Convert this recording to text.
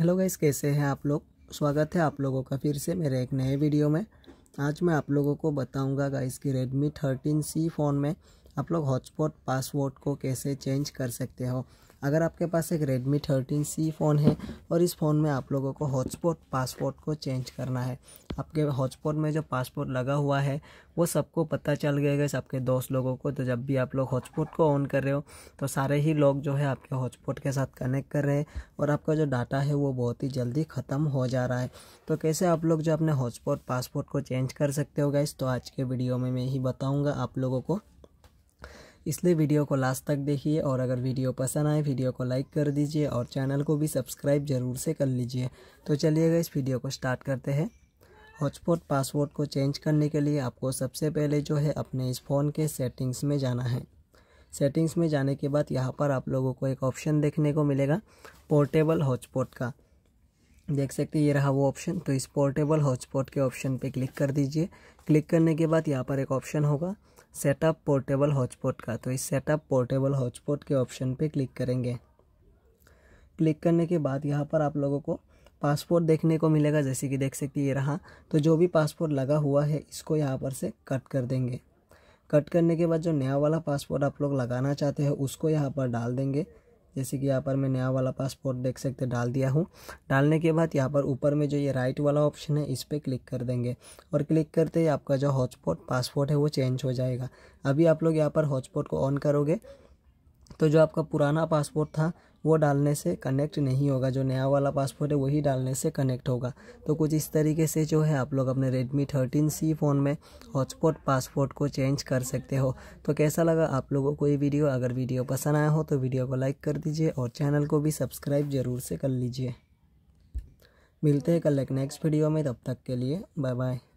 hello guys कैसे हैं आप लोग स्वागत है आप लोगों का फिर से मेरे एक नए वीडियो में आज मैं आप लोगों को बताऊंगा गाइस कि Redmi 13C फ़ोन में आप लोग हॉटस्पॉट पासवर्ड को कैसे चेंज कर सकते हो अगर आपके पास एक रेडमी थर्टीन सी फ़ोन है और इस फ़ोन में आप लोगों को हॉटस्पॉट पासपोर्ट को चेंज करना है आपके हॉटस्पॉट में जो पासपोर्ट लगा हुआ है वो सबको पता चल गया गैस आपके दोस्त लोगों को तो जब भी आप लोग हॉटस्पॉट को ऑन कर रहे हो तो सारे ही लोग जो है आपके हॉटस्पॉट के साथ कनेक्ट कर रहे हैं और आपका जो डाटा है वो बहुत ही जल्दी ख़त्म हो जा रहा है तो कैसे आप लोग जो अपने हॉटस्पॉट पासपोर्ट को चेंज कर सकते हो गए तो आज के वीडियो में मैं ही बताऊँगा आप लोगों को इसलिए वीडियो को लास्ट तक देखिए और अगर वीडियो पसंद आए वीडियो को लाइक कर दीजिए और चैनल को भी सब्सक्राइब ज़रूर से कर लीजिए तो चलिएगा इस वीडियो को स्टार्ट करते हैं हॉटस्पॉट पासवर्ड को चेंज करने के लिए आपको सबसे पहले जो है अपने इस फ़ोन के सेटिंग्स में जाना है सेटिंग्स में जाने के बाद यहाँ पर आप लोगों को एक ऑप्शन देखने को मिलेगा पोर्टेबल हॉटस्पॉट का देख सकते हैं ये रहा वो ऑप्शन तो इस पोर्टेबल हॉटस्पॉट के ऑप्शन पे क्लिक कर दीजिए क्लिक करने के बाद यहाँ पर एक ऑप्शन होगा सेटअप पोर्टेबल हॉटस्पॉट का तो इस सेटअप पोर्टेबल हॉटस्पॉट के ऑप्शन पे क्लिक करेंगे क्लिक करने के बाद यहाँ पर आप लोगों को पासपोर्ट देखने को मिलेगा जैसे कि देख सकते ये रहा तो जो भी पासपोर्ट लगा हुआ है इसको यहाँ पर से कट कर देंगे कट करने के बाद जो नया वाला पासपोर्ट आप लोग लगाना चाहते हैं उसको यहाँ पर डाल देंगे जैसे कि यहाँ पर मैं नया वाला पासपोर्ट देख सकते डाल दिया हूँ डालने के बाद यहाँ पर ऊपर में जो ये राइट वाला ऑप्शन है इस पर क्लिक कर देंगे और क्लिक करते ही आपका जो हॉटस्पॉट पासपोर्ट है वो चेंज हो जाएगा अभी आप लोग यहाँ पर हॉटस्पॉट को ऑन करोगे तो जो आपका पुराना पासपोर्ट था वो डालने से कनेक्ट नहीं होगा जो नया वाला पासपोर्ट है वही डालने से कनेक्ट होगा तो कुछ इस तरीके से जो है आप लोग अपने Redmi 13C फ़ोन में हॉटस्पॉट पासपोर्ट को चेंज कर सकते हो तो कैसा लगा आप लोगों को ये वीडियो अगर वीडियो पसंद आया हो तो वीडियो को लाइक कर दीजिए और चैनल को भी सब्सक्राइब ज़रूर से कर लीजिए मिलते हैं कल एक नेक्स्ट वीडियो में तब तक के लिए बाय बाय